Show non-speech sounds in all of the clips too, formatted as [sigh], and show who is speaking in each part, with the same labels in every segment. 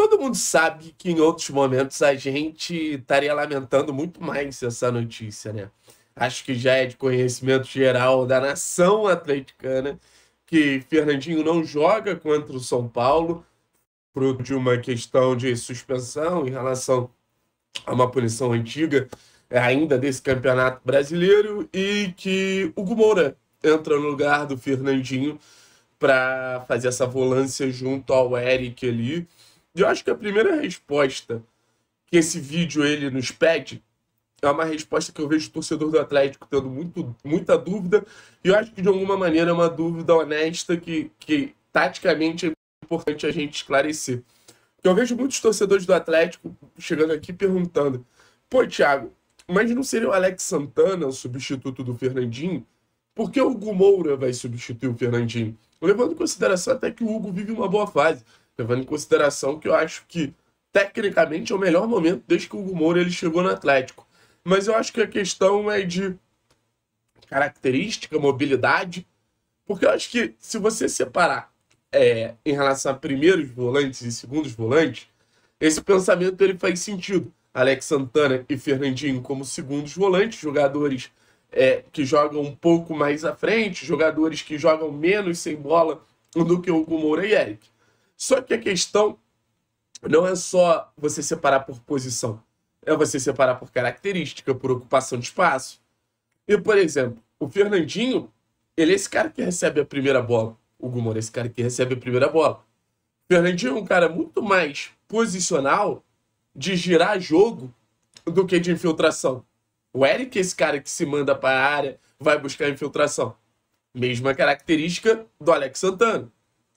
Speaker 1: Todo mundo sabe que em outros momentos a gente estaria lamentando muito mais essa notícia, né? Acho que já é de conhecimento geral da nação atleticana que Fernandinho não joga contra o São Paulo, fruto de uma questão de suspensão em relação a uma punição antiga é, ainda desse campeonato brasileiro e que o Moura entra no lugar do Fernandinho para fazer essa volância junto ao Eric ali. Eu acho que a primeira resposta que esse vídeo ele nos pede é uma resposta que eu vejo o torcedor do Atlético tendo muito, muita dúvida. E eu acho que, de alguma maneira, é uma dúvida honesta que, que taticamente é importante a gente esclarecer. Eu vejo muitos torcedores do Atlético chegando aqui perguntando: pô, Thiago, mas não seria o Alex Santana o substituto do Fernandinho? Por que o Hugo Moura vai substituir o Fernandinho? Levando em consideração até que o Hugo vive uma boa fase levando em consideração que eu acho que tecnicamente é o melhor momento desde que o Hugo Moura ele chegou no Atlético. Mas eu acho que a questão é de característica, mobilidade, porque eu acho que se você separar é, em relação a primeiros volantes e segundos volantes, esse pensamento ele faz sentido. Alex Santana e Fernandinho como segundos volantes, jogadores é, que jogam um pouco mais à frente, jogadores que jogam menos sem bola do que o Hugo Moura e Eric. Só que a questão não é só você separar por posição, é você separar por característica, por ocupação de espaço. E, por exemplo, o Fernandinho, ele é esse cara que recebe a primeira bola. O Gumor é esse cara que recebe a primeira bola. O Fernandinho é um cara muito mais posicional de girar jogo do que de infiltração. O Eric é esse cara que se manda para a área, vai buscar infiltração. Mesma característica do Alex Santana.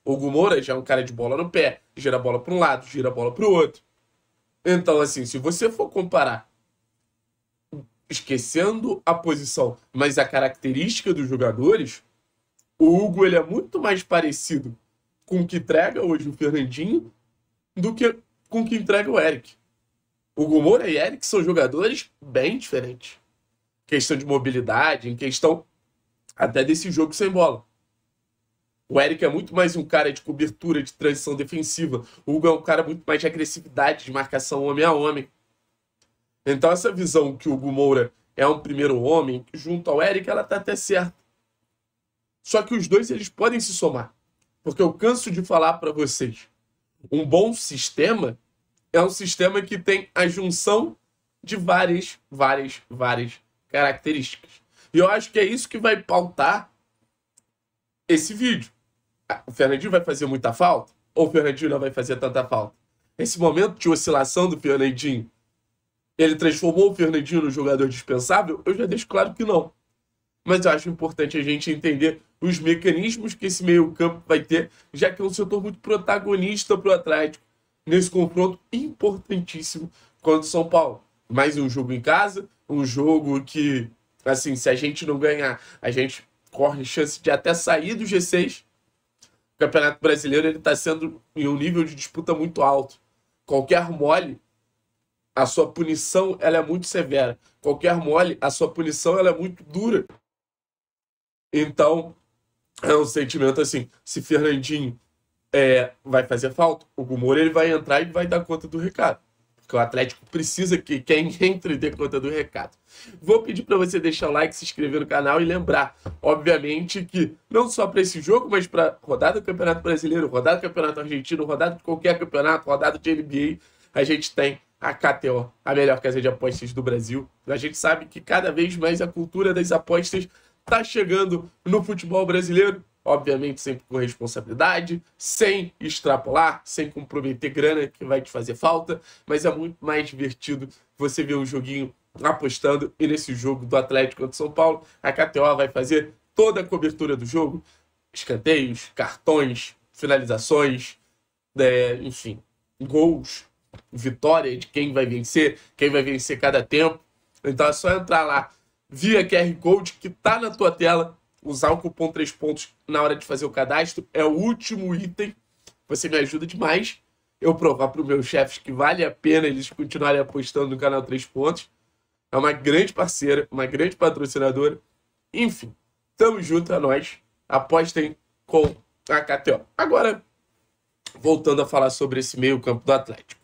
Speaker 1: O Moura já é um cara de bola no pé, gira a bola para um lado, gira a bola para o outro. Então, assim, se você for comparar, esquecendo a posição, mas a característica dos jogadores, o Hugo ele é muito mais parecido com o que entrega hoje o Fernandinho do que com o que entrega o Eric. O Moura e Eric são jogadores bem diferentes. Questão de mobilidade, em questão até desse jogo sem bola. O Eric é muito mais um cara de cobertura, de transição defensiva. O Hugo é um cara muito mais de agressividade, de marcação homem a homem. Então, essa visão que o Hugo Moura é um primeiro homem, junto ao Eric, ela tá até certa. Só que os dois eles podem se somar. Porque eu canso de falar para vocês. Um bom sistema é um sistema que tem a junção de várias, várias, várias características. E eu acho que é isso que vai pautar esse vídeo. Ah, o Fernandinho vai fazer muita falta? Ou o Fernandinho não vai fazer tanta falta? Esse momento de oscilação do Fernandinho, ele transformou o Fernandinho no jogador dispensável? Eu já deixo claro que não. Mas eu acho importante a gente entender os mecanismos que esse meio-campo vai ter, já que é um setor muito protagonista para o Atlético nesse confronto importantíssimo contra o São Paulo. Mais um jogo em casa, um jogo que, assim, se a gente não ganhar, a gente corre chance de até sair do G6 o Campeonato Brasileiro ele está sendo em um nível de disputa muito alto. Qualquer mole, a sua punição ela é muito severa. Qualquer mole, a sua punição ela é muito dura. Então, é um sentimento assim, se Fernandinho é, vai fazer falta, o Gumor ele vai entrar e vai dar conta do recado que o Atlético precisa que quem entre dê conta do recado. Vou pedir para você deixar o like, se inscrever no canal e lembrar, obviamente, que não só para esse jogo, mas para rodada do Campeonato Brasileiro, rodada do Campeonato Argentino, rodada de qualquer campeonato, rodada de NBA, a gente tem a KTO, a melhor casa de apostas do Brasil. A gente sabe que cada vez mais a cultura das apostas está chegando no futebol brasileiro obviamente sempre com responsabilidade, sem extrapolar, sem comprometer grana que vai te fazer falta, mas é muito mais divertido você ver um joguinho apostando e nesse jogo do Atlético contra São Paulo, a KTO vai fazer toda a cobertura do jogo, escanteios, cartões, finalizações, é, enfim, gols, vitória de quem vai vencer, quem vai vencer cada tempo. Então é só entrar lá via QR Code que está na tua tela usar o cupom 3 pontos na hora de fazer o cadastro é o último item. Você me ajuda demais. Eu provar para os meus chefes que vale a pena eles continuarem apostando no canal 3 pontos. É uma grande parceira, uma grande patrocinadora. Enfim, tamo junto a é nós. Apostem com a KTO. Agora, voltando a falar sobre esse meio-campo do Atlético.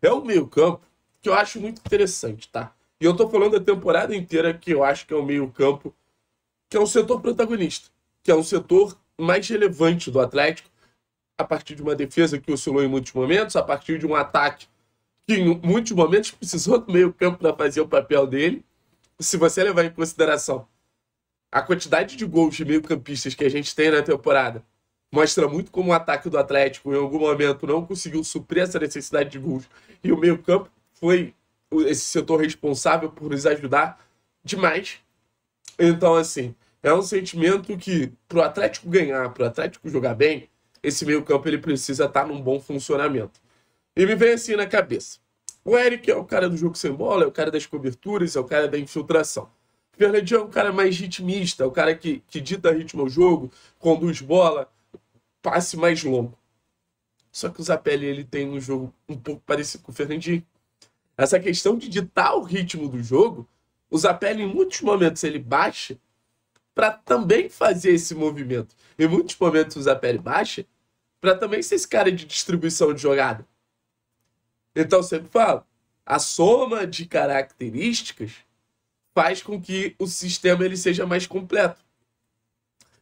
Speaker 1: É um meio-campo que eu acho muito interessante, tá? E eu tô falando a temporada inteira que eu acho que é um meio-campo que é um setor protagonista, que é um setor mais relevante do Atlético, a partir de uma defesa que oscilou em muitos momentos, a partir de um ataque que em muitos momentos [laughs] precisou do meio-campo para fazer o papel dele. Se você levar em consideração a quantidade de gols de meio-campistas que a gente tem na temporada, mostra muito como o ataque do Atlético em algum momento não conseguiu suprir essa necessidade de gols e o meio-campo foi esse setor responsável por nos ajudar demais então, assim, é um sentimento que, pro Atlético ganhar, pro Atlético jogar bem, esse meio-campo ele precisa estar tá num bom funcionamento. E me vem assim na cabeça. O Eric é o cara do jogo sem bola, é o cara das coberturas, é o cara da infiltração. Fernandinho é um cara mais ritmista, é o cara que, que dita ritmo ao jogo, conduz bola, passe mais longo. Só que o Zapelli ele tem um jogo um pouco parecido com o Fernandinho. Essa questão de ditar o ritmo do jogo o Zapelli, em muitos momentos, ele baixa para também fazer esse movimento. Em muitos momentos, o Zapelli baixa para também ser esse cara de distribuição de jogada. Então, eu sempre falo, a soma de características faz com que o sistema ele seja mais completo.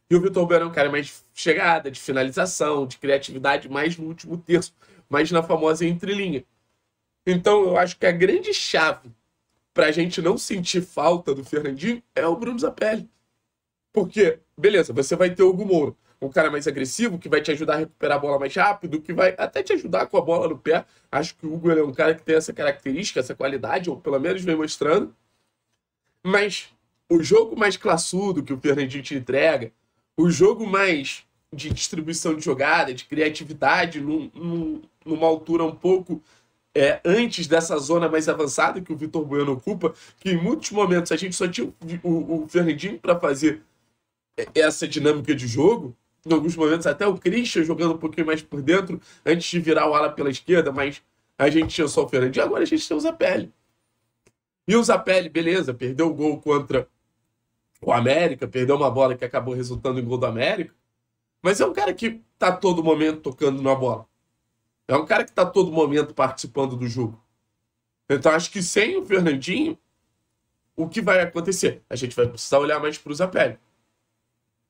Speaker 1: E o Vitor Bueno é um cara mais de chegada, de finalização, de criatividade, mais no último terço, mais na famosa entrelinha. Então, eu acho que a grande chave pra gente não sentir falta do Fernandinho é o Bruno Zapelli. Porque, beleza, você vai ter o Hugo Moura, um cara mais agressivo, que vai te ajudar a recuperar a bola mais rápido, que vai até te ajudar com a bola no pé. Acho que o Hugo é um cara que tem essa característica, essa qualidade, ou pelo menos vem mostrando. Mas o jogo mais classudo que o Fernandinho te entrega, o jogo mais de distribuição de jogada, de criatividade, num, num, numa altura um pouco é, antes dessa zona mais avançada que o Vitor Bueno ocupa, que em muitos momentos a gente só tinha o, o Fernandinho para fazer é, essa dinâmica de jogo, em alguns momentos até o Christian jogando um pouquinho mais por dentro, antes de virar o ala pela esquerda, mas a gente tinha só o Fernandinho, agora a gente tem o Zapelli. E o Zapelli, beleza, perdeu o gol contra o América, perdeu uma bola que acabou resultando em gol do América, mas é um cara que tá todo momento tocando na bola. É um cara que está todo momento participando do jogo. Então, acho que sem o Fernandinho, o que vai acontecer? A gente vai precisar olhar mais para o Zapelli.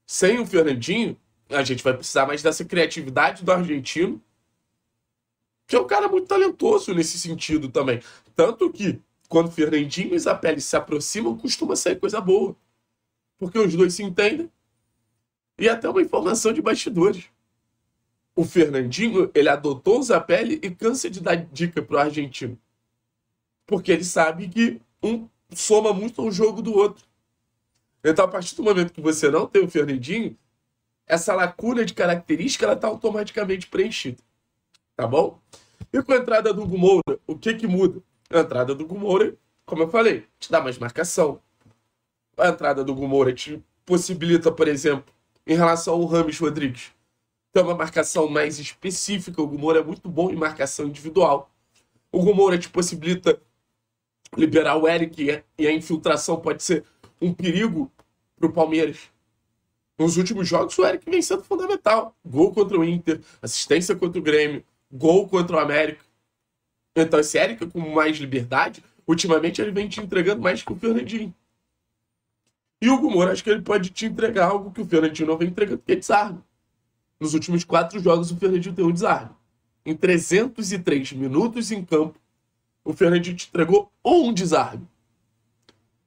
Speaker 1: Sem o Fernandinho, a gente vai precisar mais dessa criatividade do argentino, que é um cara muito talentoso nesse sentido também. Tanto que, quando Fernandinho e Zapelli se aproximam, costuma sair coisa boa. Porque os dois se entendem. E até uma informação de bastidores o Fernandinho, ele adotou o Zapelli e cansa de dar dica pro argentino. Porque ele sabe que um soma muito ao jogo do outro. Então, a partir do momento que você não tem o Fernandinho, essa lacuna de característica ela tá automaticamente preenchida. Tá bom? E com a entrada do Gumoura, o que que muda? A entrada do Gumoura, como eu falei, te dá mais marcação. A entrada do Gumoura te possibilita, por exemplo, em relação ao Rames Rodrigues, tem então, é uma marcação mais específica. O Gumor é muito bom em marcação individual. O Gumor te tipo, possibilita liberar o Eric e a infiltração pode ser um perigo para o Palmeiras. Nos últimos jogos, o Eric vem sendo fundamental. Gol contra o Inter, assistência contra o Grêmio, gol contra o América. Então, esse Eric com mais liberdade, ultimamente ele vem te entregando mais que o Fernandinho. E o Gumor, acho que ele pode te entregar algo que o Fernandinho não vem entregando, que é desarme. Nos últimos quatro jogos, o Fernandinho tem um desarme. Em 303 minutos em campo, o Fernandinho te entregou um desarme.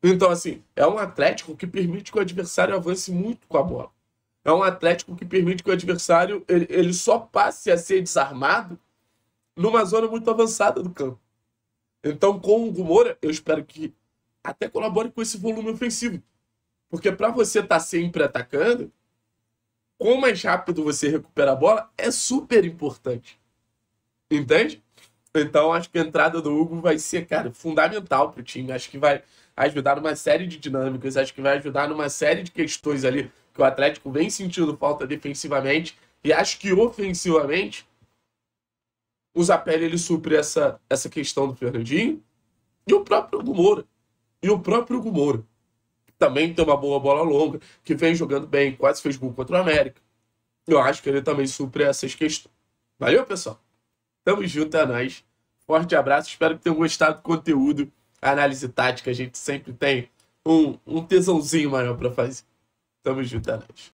Speaker 1: Então, assim, é um Atlético que permite que o adversário avance muito com a bola. É um Atlético que permite que o adversário ele, ele só passe a ser desarmado numa zona muito avançada do campo. Então, com o Gumora, eu espero que até colabore com esse volume ofensivo. Porque para você estar tá sempre atacando, quão mais rápido você recupera a bola é super importante. Entende? Então acho que a entrada do Hugo vai ser, cara, fundamental para o time. Acho que vai ajudar numa série de dinâmicas, acho que vai ajudar numa série de questões ali que o Atlético vem sentindo falta defensivamente e acho que ofensivamente o Zapelli ele supre essa, essa questão do Fernandinho e o próprio Hugo Moura. E o próprio Hugo Moura também tem uma boa bola longa, que vem jogando bem, quase fez gol contra o América. Eu acho que ele também supre essas questões. Valeu, pessoal? Tamo junto, é nóis. Forte abraço, espero que tenham gostado do conteúdo. análise tática, a gente sempre tem um, um tesãozinho maior para fazer. Tamo junto, é nóis.